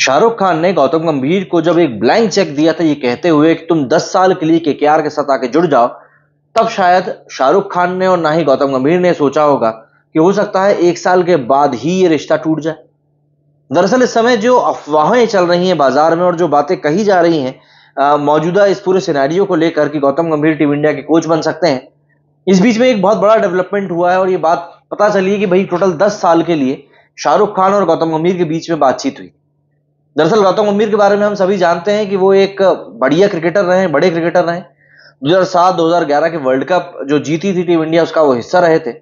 शाहरुख खान ने गौतम गंभीर को जब एक ब्लैंक चेक दिया था ये कहते हुए कि तुम 10 साल के लिए के के साथ आके जुड़ जाओ तब शायद शाहरुख खान ने और ना ही गौतम गंभीर ने सोचा होगा कि हो सकता है एक साल के बाद ही ये रिश्ता टूट जाए दरअसल इस समय जो अफवाहें चल रही हैं बाजार में और जो बातें कही जा रही हैं मौजूदा इस पूरे सिनेरियो को लेकर कि गौतम गंभीर टीम इंडिया के कोच बन सकते हैं इस बीच में एक बहुत बड़ा डेवलपमेंट हुआ है और ये बात पता चली है कि भाई टोटल दस साल के लिए शाहरुख खान और गौतम गंभीर के बीच में बातचीत हुई दरअसल गौतम गंभीर के बारे में हम सभी जानते हैं कि वो एक बढ़िया क्रिकेटर रहे बड़े क्रिकेटर रहे 2007 2011 के वर्ल्ड कप जो जीती थी टीम इंडिया उसका वो हिस्सा रहे थे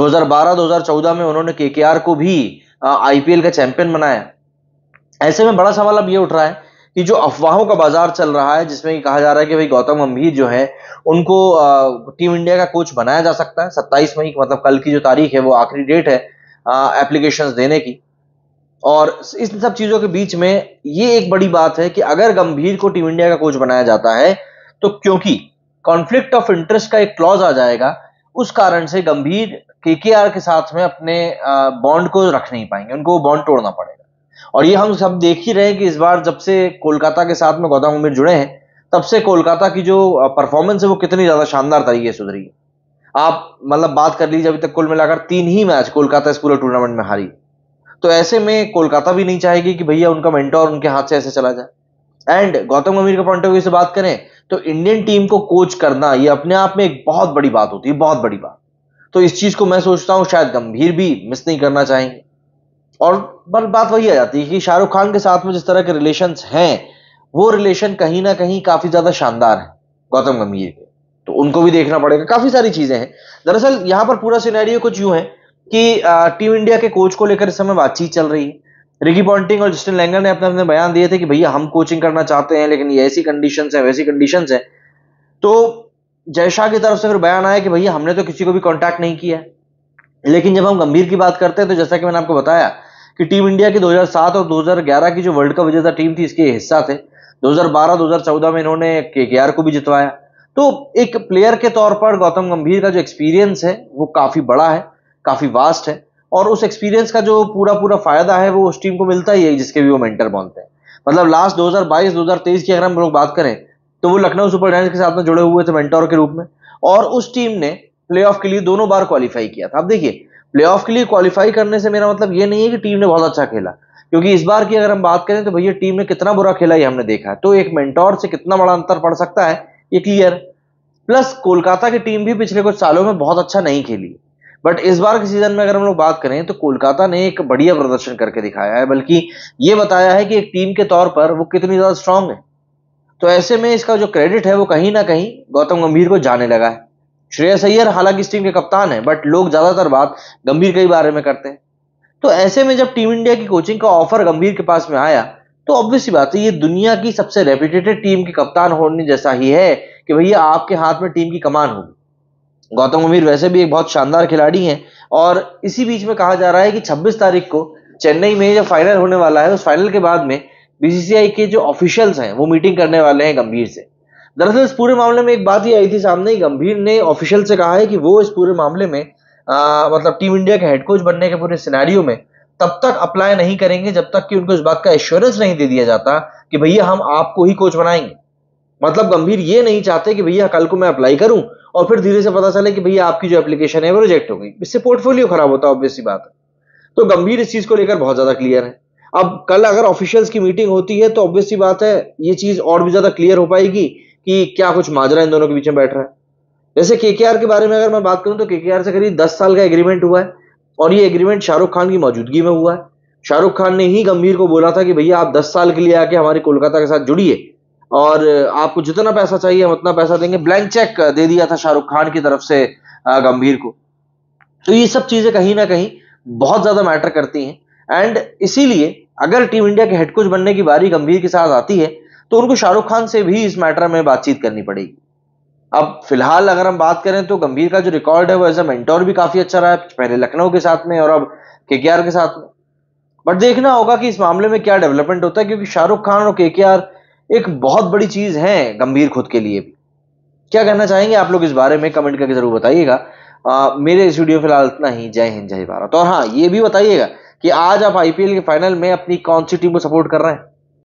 2012 2014 में उन्होंने के को भी आईपीएल का चैंपियन बनाया ऐसे में बड़ा सवाल अब ये उठ रहा है कि जो अफवाहों का बाजार चल रहा है जिसमें कहा जा रहा है कि भाई गौतम गंभीर जो है उनको टीम इंडिया का कोच बनाया जा सकता है सत्ताईस मई मतलब कल की जो तारीख है वो आखिरी डेट है एप्लीकेशंस देने की और इन सब चीजों के बीच में ये एक बड़ी बात है कि अगर गंभीर को टीम इंडिया का कोच बनाया जाता है तो क्योंकि कॉन्फ्लिक्ट ऑफ इंटरेस्ट का एक क्लॉज आ जाएगा उस कारण से गंभीर के के आर के साथ में अपने बॉन्ड को रख नहीं पाएंगे उनको वो बॉन्ड तोड़ना पड़ेगा और ये हम सब देख ही रहे हैं कि इस बार जब से कोलकाता के साथ में गौतम गंभीर जुड़े हैं तब से कोलकाता की जो परफॉर्मेंस है वो कितनी ज्यादा शानदार तरीके से सुधरी है आप मतलब बात कर लीजिए अभी तक कुल मिलाकर तीन ही मैच कोलकाता इस पूरे टूर्नामेंट में हारी है तो ऐसे में कोलकाता भी नहीं चाहेगी कि भैया उनका मेंटोर उनके हाथ से ऐसे चला जाए एंड गौतम गंभीर के पॉइंट ऑफ व्यू से बात करें तो इंडियन टीम को कोच करना ये अपने आप में एक बहुत बड़ी बात होती है बहुत बड़ी बात तो इस चीज को मैं सोचता हूं शायद गंभीर भी मिस नहीं करना चाहेंगे और बल बात वही आ जाती है कि शाहरुख खान के साथ में जिस तरह के रिलेशन हैं वो रिलेशन कहीं ना कहीं काफी ज्यादा शानदार है गौतम गंभीर के तो उनको भी देखना पड़ेगा काफी सारी चीजें हैं दरअसल यहां पर पूरा सिनेरियो कुछ यूं है कि टीम इंडिया के कोच को लेकर इस समय बातचीत चल रही है रिकी पॉन्टिंग और जस्टिन लैंगर ने अपने अपने बयान दिए थे कि भैया हम कोचिंग करना चाहते हैं लेकिन ये ऐसी कंडीशंस है वैसी कंडीशंस है तो जयशाह की तरफ से फिर बयान आया कि भैया हमने तो किसी को भी कॉन्टैक्ट नहीं किया लेकिन जब हम गंभीर की बात करते हैं तो जैसा कि मैंने आपको बताया कि टीम इंडिया की 2007 और 2011 की जो वर्ल्ड कप विजेता टीम थी इसके हिस्सा थे 2012-2014 में इन्होंने के को भी जितवाया तो एक प्लेयर के तौर पर गौतम गंभीर का जो एक्सपीरियंस है वो काफ़ी बड़ा है काफ़ी वास्ट है और उस एक्सपीरियंस का जो पूरा पूरा फायदा है वो उस टीम को मिलता ही है जिसके भी वो मेंटर बनते हैं मतलब लास्ट 2022 2023 की अगर हम लोग बात करें तो वो लखनऊ सुपर टाइम्स के साथ में जुड़े हुए थे मेंटोर के रूप में और उस टीम ने प्ले के लिए दोनों बार क्वालिफाई किया था अब देखिए प्ले के लिए क्वालिफाई करने से मेरा मतलब ये नहीं है कि टीम ने बहुत अच्छा खेला क्योंकि इस बार की अगर हम बात करें तो भैया टीम ने कितना बुरा खेला ये हमने देखा है तो एक मेंटोर से कितना बड़ा अंतर पड़ सकता है ये क्लियर प्लस कोलकाता की टीम भी पिछले कुछ सालों में बहुत अच्छा नहीं खेली बट इस बार के सीजन में अगर हम लोग बात करें तो कोलकाता ने एक बढ़िया प्रदर्शन करके दिखाया है बल्कि ये बताया है कि एक टीम के तौर पर वो कितनी ज़्यादा स्ट्रांग है तो ऐसे में इसका जो क्रेडिट है वो कहीं ना कहीं गौतम गंभीर को जाने लगा है श्रेयस अय्यर हालांकि इस टीम के कप्तान है बट लोग ज़्यादातर बात गंभीर के बारे में करते हैं तो ऐसे में जब टीम इंडिया की कोचिंग का ऑफर गंभीर के पास में आया तो ऑब्वियस बात है ये दुनिया की सबसे रेप्यूटेटेड टीम के कप्तान होने जैसा ही है कि भैया आपके हाथ में टीम की कमान होगी गौतम गंभीर वैसे भी एक बहुत शानदार खिलाड़ी हैं और इसी बीच में कहा जा रहा है कि 26 तारीख को चेन्नई में जो फाइनल होने वाला है उस फाइनल के बाद में बीसीसीआई के जो ऑफिशियल्स हैं वो मीटिंग करने वाले हैं गंभीर से दरअसल इस पूरे मामले में एक बात ही आई थी सामने गंभीर ने ऑफिशियल से कहा है कि वो इस पूरे मामले में आ, मतलब टीम इंडिया के हेड कोच बनने के पूरे सिनेरियो में तब तक अप्लाई नहीं करेंगे जब तक कि उनको इस बात का एश्योरेंस नहीं दे दिया जाता कि भैया हम आपको ही कोच बनाएंगे मतलब गंभीर ये नहीं चाहते कि भैया कल को मैं अप्लाई करूं और फिर धीरे से पता चले कि भैया आपकी जो एप्लीकेशन है वो रिजेक्ट हो गई इससे पोर्टफोलियो खराब होता है ऑब्वियसली बात है तो गंभीर इस चीज़ को लेकर बहुत ज़्यादा क्लियर है अब कल अगर ऑफिशियल्स की मीटिंग होती है तो ऑब्वियसली बात है ये चीज़ और भी ज़्यादा क्लियर हो पाएगी कि क्या कुछ माजरा इन दोनों के बीच में बैठ रहा है जैसे के के बारे में अगर मैं बात करूं तो के से करीब दस साल का एग्रीमेंट हुआ है और ये एग्रीमेंट शाहरुख खान की मौजूदगी में हुआ है शाहरुख खान ने ही गंभीर को बोला था कि भैया आप दस साल के लिए आके हमारी कोलकाता के साथ जुड़िए और आपको जितना पैसा चाहिए हम उतना पैसा देंगे ब्लैंक चेक दे दिया था शाहरुख खान की तरफ से गंभीर को तो ये सब चीजें कहीं ना कहीं बहुत ज्यादा मैटर करती हैं एंड इसीलिए अगर टीम इंडिया के हेड कोच बनने की बारी गंभीर के साथ आती है तो उनको शाहरुख खान से भी इस मैटर में बातचीत करनी पड़ेगी अब फिलहाल अगर हम बात करें तो गंभीर का जो रिकॉर्ड है वो एज अ मेंटोर भी काफी अच्छा रहा है पहले लखनऊ के साथ में और अब के के साथ में बट देखना होगा कि इस मामले में क्या डेवलपमेंट होता है क्योंकि शाहरुख खान और के आर एक बहुत बड़ी चीज़ है गंभीर खुद के लिए भी क्या कहना चाहेंगे आप लोग इस बारे में कमेंट करके ज़रूर बताइएगा मेरे इस वीडियो फिलहाल इतना ही जय हिंद जय भारत और हाँ ये भी बताइएगा कि आज आप आईपीएल के फाइनल में अपनी कौन सी टीम को सपोर्ट कर रहे हैं